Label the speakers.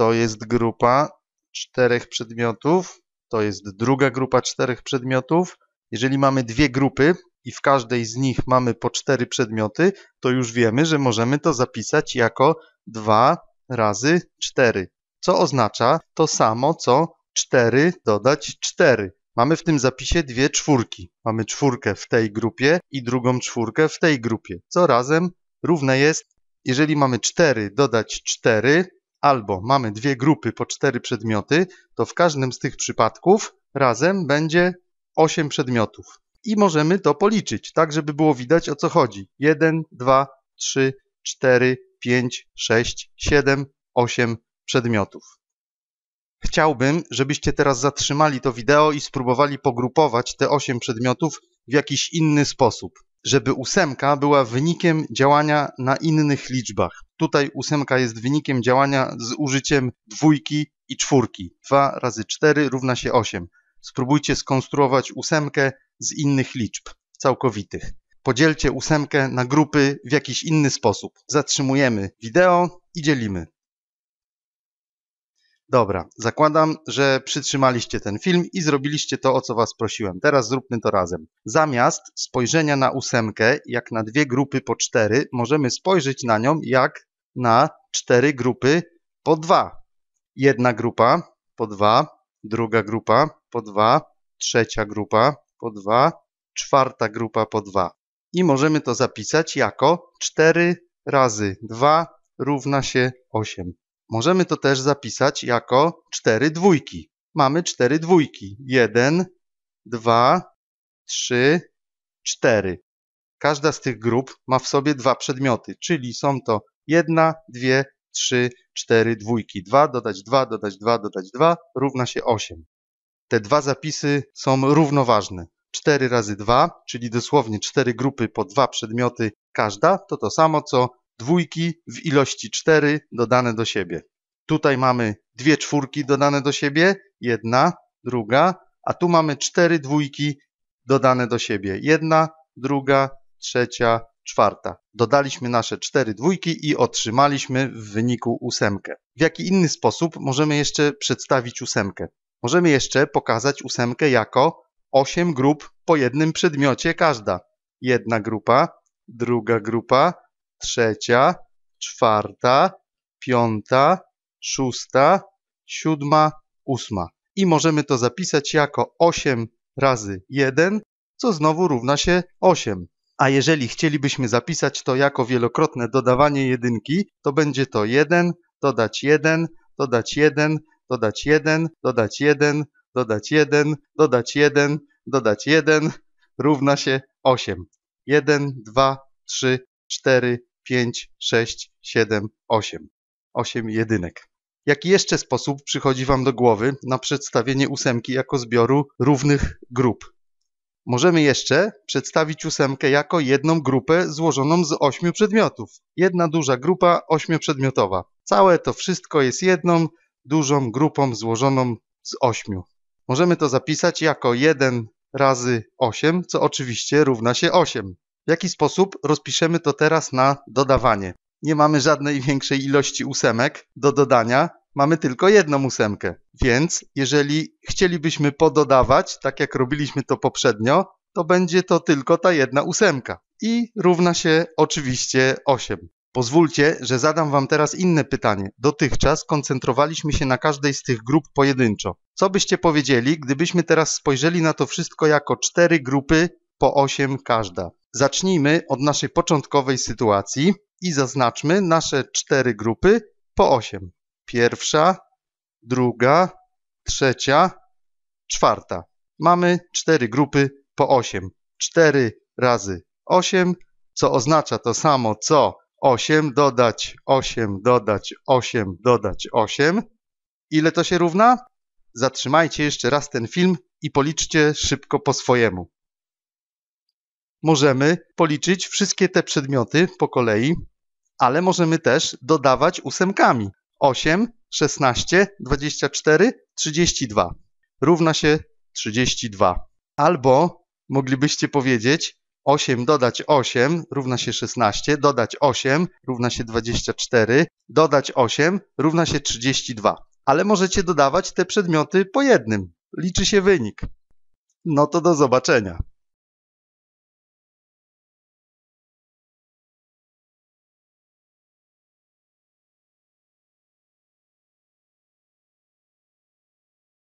Speaker 1: to jest grupa czterech przedmiotów, to jest druga grupa czterech przedmiotów. Jeżeli mamy dwie grupy i w każdej z nich mamy po cztery przedmioty, to już wiemy, że możemy to zapisać jako 2 razy 4, co oznacza to samo co 4 dodać 4. Mamy w tym zapisie dwie czwórki. Mamy czwórkę w tej grupie i drugą czwórkę w tej grupie, co razem równe jest, jeżeli mamy 4 dodać 4, albo mamy dwie grupy po cztery przedmioty, to w każdym z tych przypadków razem będzie 8 przedmiotów. I możemy to policzyć, tak żeby było widać o co chodzi. 1, 2, 3, 4, 5, 6, 7, 8 przedmiotów. Chciałbym, żebyście teraz zatrzymali to wideo i spróbowali pogrupować te 8 przedmiotów w jakiś inny sposób, żeby ósemka była wynikiem działania na innych liczbach. Tutaj ósemka jest wynikiem działania z użyciem dwójki i czwórki. 2 razy 4 równa się 8. Spróbujcie skonstruować ósemkę z innych liczb całkowitych. Podzielcie ósemkę na grupy w jakiś inny sposób. Zatrzymujemy wideo i dzielimy. Dobra, zakładam, że przytrzymaliście ten film i zrobiliście to, o co Was prosiłem. Teraz zróbmy to razem. Zamiast spojrzenia na ósemkę, jak na dwie grupy po cztery, możemy spojrzeć na nią jak na cztery grupy po dwa. Jedna grupa po dwa, druga grupa po dwa, trzecia grupa po dwa, czwarta grupa po dwa. I możemy to zapisać jako 4 razy 2 równa się 8. Możemy to też zapisać jako 4 dwójki. Mamy 4 dwójki. 1, 2, 3, 4. Każda z tych grup ma w sobie dwa przedmioty, czyli są to Jedna, dwie, trzy, cztery dwójki. Dwa dodać dwa dodać dwa dodać dwa równa się osiem. Te dwa zapisy są równoważne. 4 razy 2, czyli dosłownie 4 grupy po dwa przedmioty każda, to to samo co dwójki w ilości 4 dodane do siebie. Tutaj mamy dwie czwórki dodane do siebie, jedna, druga, a tu mamy cztery dwójki dodane do siebie. Jedna, druga, trzecia, czwarta. Dodaliśmy nasze cztery dwójki i otrzymaliśmy w wyniku ósemkę. W jaki inny sposób możemy jeszcze przedstawić ósemkę? Możemy jeszcze pokazać ósemkę jako 8 grup po jednym przedmiocie każda. Jedna grupa, druga grupa, trzecia, czwarta, piąta, szósta, siódma, ósma. I możemy to zapisać jako 8 razy 1, co znowu równa się 8 a jeżeli chcielibyśmy zapisać to jako wielokrotne dodawanie jedynki, to będzie to 1, dodać 1, dodać 1, dodać 1, dodać 1, dodać 1, dodać 1, dodać 1, równa się 8. 1, 2, 3, 4, 5, 6, 7, 8. 8 jedynek. Jaki jeszcze sposób przychodzi Wam do głowy na przedstawienie ósemki jako zbioru równych grup? Możemy jeszcze przedstawić ósemkę jako jedną grupę złożoną z ośmiu przedmiotów. Jedna duża grupa ośmioprzedmiotowa. Całe to wszystko jest jedną dużą grupą złożoną z ośmiu. Możemy to zapisać jako 1 razy 8, co oczywiście równa się 8. W jaki sposób rozpiszemy to teraz na dodawanie? Nie mamy żadnej większej ilości ósemek do dodania, mamy tylko jedną ósemkę. Więc jeżeli chcielibyśmy pododawać, tak jak robiliśmy to poprzednio, to będzie to tylko ta jedna ósemka. I równa się oczywiście 8. Pozwólcie, że zadam Wam teraz inne pytanie. Dotychczas koncentrowaliśmy się na każdej z tych grup pojedynczo. Co byście powiedzieli, gdybyśmy teraz spojrzeli na to wszystko jako cztery grupy po 8 każda? Zacznijmy od naszej początkowej sytuacji i zaznaczmy nasze cztery grupy po 8. Pierwsza, druga, trzecia, czwarta. Mamy cztery grupy po osiem. Cztery razy osiem, co oznacza to samo co 8 dodać 8 dodać 8 dodać 8. Ile to się równa? Zatrzymajcie jeszcze raz ten film i policzcie szybko po swojemu. Możemy policzyć wszystkie te przedmioty po kolei, ale możemy też dodawać ósemkami. 8, 16, 24, 32 równa się 32. Albo moglibyście powiedzieć 8 dodać 8 równa się 16, dodać 8 równa się 24, dodać 8 równa się 32. Ale możecie dodawać te przedmioty po jednym. Liczy się wynik. No to do zobaczenia.